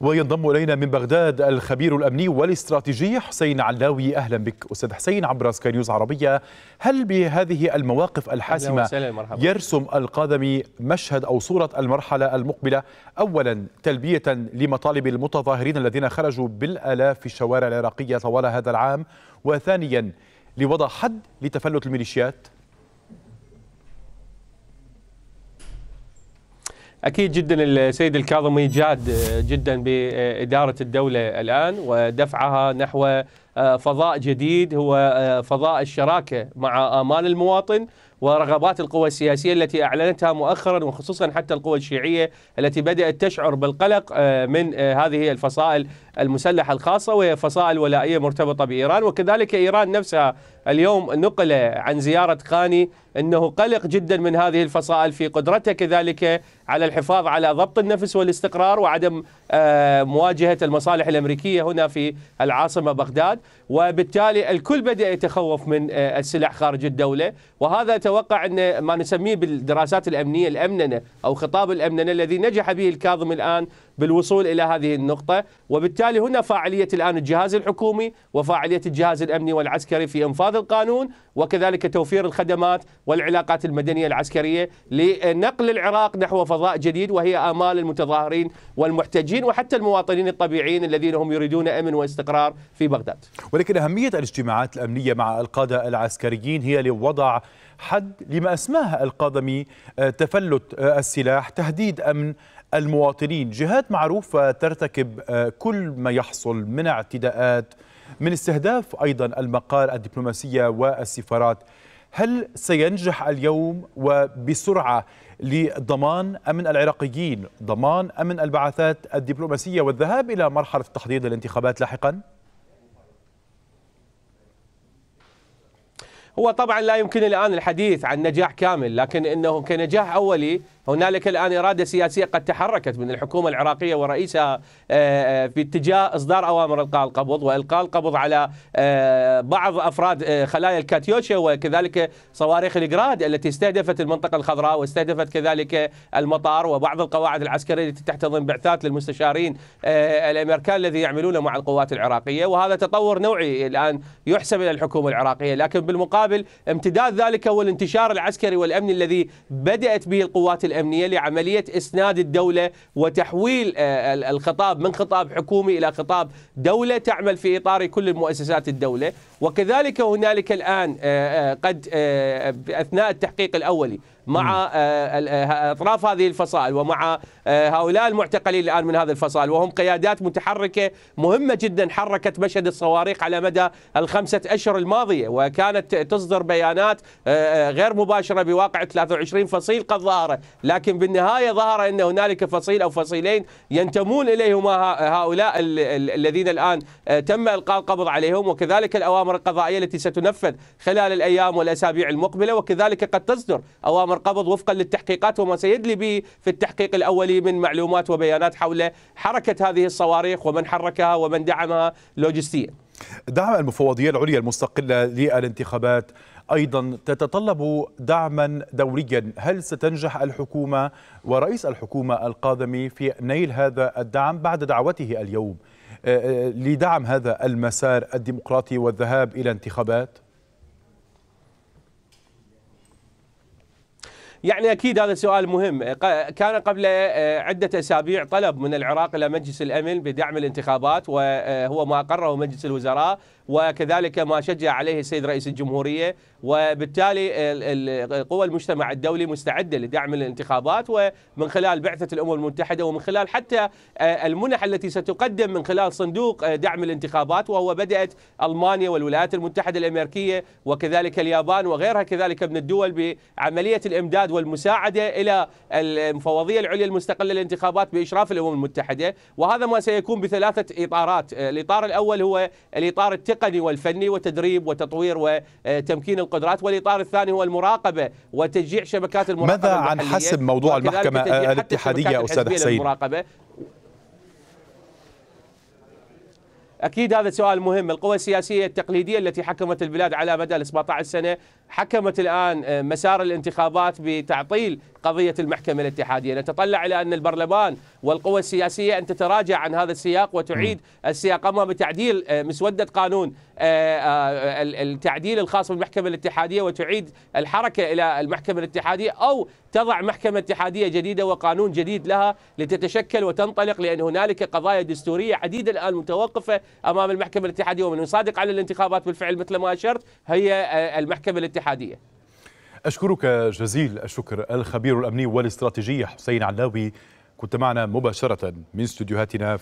وينضم الينا من بغداد الخبير الامني والاستراتيجي حسين علاوي اهلا بك استاذ حسين عبر سكاي نيوز عربيه هل بهذه المواقف الحاسمه يرسم القادمي مشهد او صوره المرحله المقبله اولا تلبيه لمطالب المتظاهرين الذين خرجوا بالالاف في الشوارع العراقيه طوال هذا العام وثانيا لوضع حد لتفلت الميليشيات اكيد جدا السيد الكاظمي جاد آه، جدا باداره الدوله الان ودفعها نحو آه، فضاء جديد هو آه، فضاء الشراكه مع امال المواطن ورغبات القوى السياسية التي أعلنتها مؤخرا وخصوصا حتى القوى الشيعية التي بدأت تشعر بالقلق آه، من آه، هذه الفصائل المسلحة الخاصة وهي فصائل ولائية مرتبطة بإيران وكذلك إيران نفسها اليوم نقل عن زيارة خاني أنه قلق جدا من هذه الفصائل في قدرتها كذلك على الحفاظ على ضبط النفس والاستقرار وعدم آه، مواجهة المصالح الأمريكية هنا في العاصمة بغداد وبالتالي الكل بدأ يتخوف من آه، السلاح خارج الدولة وهذا أتوقع أن ما نسميه بالدراسات الأمنية الأمننة أو خطاب الأمننة الذي نجح به الكاظم الآن بالوصول إلى هذه النقطة وبالتالي هنا فاعلية الآن الجهاز الحكومي وفاعلية الجهاز الأمني والعسكري في إنفاذ القانون وكذلك توفير الخدمات والعلاقات المدنية العسكرية لنقل العراق نحو فضاء جديد وهي آمال المتظاهرين والمحتجين المواطنين وحتى المواطنين الطبيعيين الذين هم يريدون امن واستقرار في بغداد. ولكن اهميه الاجتماعات الامنيه مع القاده العسكريين هي لوضع حد لما اسماه القادمي آه، تفلت آه، السلاح، تهديد امن المواطنين، جهات معروفه ترتكب آه، كل ما يحصل من اعتداءات من استهداف ايضا المقار الدبلوماسيه والسفارات. هل سينجح اليوم وبسرعة لضمان أمن العراقيين ضمان أمن البعثات الدبلوماسية والذهاب إلى مرحلة التحضير للانتخابات لاحقاً؟ هو طبعا لا يمكن الان الحديث عن نجاح كامل لكن انه كنجاح اولي هنالك الآن إرادة سياسية قد تحركت من الحكومة العراقية ورئيسها آه، آه، في اتجاه إصدار أوامر إلقاء القبض وإلقاء القبض على آه، بعض أفراد خلايا الكاتيوشا وكذلك صواريخ الجراد التي استهدفت المنطقة الخضراء واستهدفت كذلك المطار وبعض القواعد العسكرية التي تحتضن بعثات للمستشارين الأمريكان الذي يعملون مع القوات العراقية وهذا تطور نوعي الآن يحسب إلى الحكومة العراقية لكن بالمقابل امتداد ذلك هو الانتشار العسكري والأمني الذي بدأت به القوات الأمنية لعملية إسناد الدولة وتحويل آه، الخطاب من خطاب حكومي إلى خطاب دولة تعمل في إطار كل مؤسسات الدولة وكذلك هنالك الآن آه، آه، قد أثناء التحقيق الأولي مع آه، آه، أطراف هذه الفصائل ومع آه، هؤلاء المعتقلين الآن من هذه الفصائل وهم قيادات متحركة مهمة جدا حركت مشهد الصواريخ على مدى الخمسة أشهر الماضية وكانت تصدر بيانات غير مباشرة بواقع 23 فصيل قد ظهر لكن بالنهاية ظهر أن هنالك فصيل أو فصيلين ينتمون إليهما هؤلاء الذين الآن تم إلقاء القبض عليهم وكذلك الأوامر القضائية التي ستنفذ خلال الأيام والأسابيع المقبلة وكذلك قد تصدر أوامر الأمر قبض وفقا للتحقيقات وما سيدلي به في التحقيق الأولي من معلومات وبيانات حول حركة هذه الصواريخ ومن حركها ومن دعمها لوجستيا دعم المفوضية العليا المستقلة للانتخابات أيضا تتطلب دعما دوريا هل ستنجح الحكومة ورئيس الحكومة القادم في نيل هذا الدعم بعد دعوته اليوم آه، آه، لدعم هذا المسار الديمقراطي والذهاب إلى انتخابات؟ يعني أكيد هذا سؤال مهم كان قبل آه، عدة أسابيع طلب من العراق إلى مجلس الأمن بدعم الانتخابات وهو آه، ما أقره مجلس الوزراء وكذلك ما شجع عليه السيد رئيس الجمهورية وبالتالي قوى المجتمع الدولي مستعدة لدعم الانتخابات ومن خلال بعثة الأمم المتحدة ومن خلال حتى آه، المنح التي ستقدم من خلال صندوق دعم الانتخابات وهو بدأت ألمانيا والولايات المتحدة الأمريكية وكذلك اليابان وغيرها كذلك من الدول بعملية الإمداد والمساعدة إلى المفوضية العليا المستقلة للانتخابات بإشراف الأمم المتحدة وهذا ما سيكون بثلاثة إطارات الإطار الأول هو الإطار التقني والفني وتدريب وتطوير وتمكين القدرات والإطار الثاني هو المراقبة وتشجيع شبكات المراقبة ماذا عن حسم موضوع المحكمة الاتحادية أستاذ حسين؟ أكيد هذا سؤال مهم القوى السياسية التقليدية التي حكمت البلاد على مدى 17 سنة حكمت الآن آه، مسار الانتخابات بتعطيل قضية المحكمة الاتحادية نتطلع إلى أن البرلمان والقوى السياسية أن تتراجع عن هذا السياق وتعيد السياق أما بتعديل آه، مسودة قانون آه، التعديل الخاص بالمحكمة الاتحادية وتعيد الحركة إلى المحكمة الاتحادية أو تضع محكمة اتحادية جديدة وقانون جديد لها لتتشكل وتنطلق لأن هنالك قضايا دستورية عديدة الآن متوقفة أمام المحكمة الاتحادية ومن يصادق على الانتخابات بالفعل مثل ما أشرت هي آه، المحكمة الاتحادية أشكرك جزيل الشكر الخبير الأمني والاستراتيجي حسين علاوي كنت معنا مباشرة من استديوهاتنا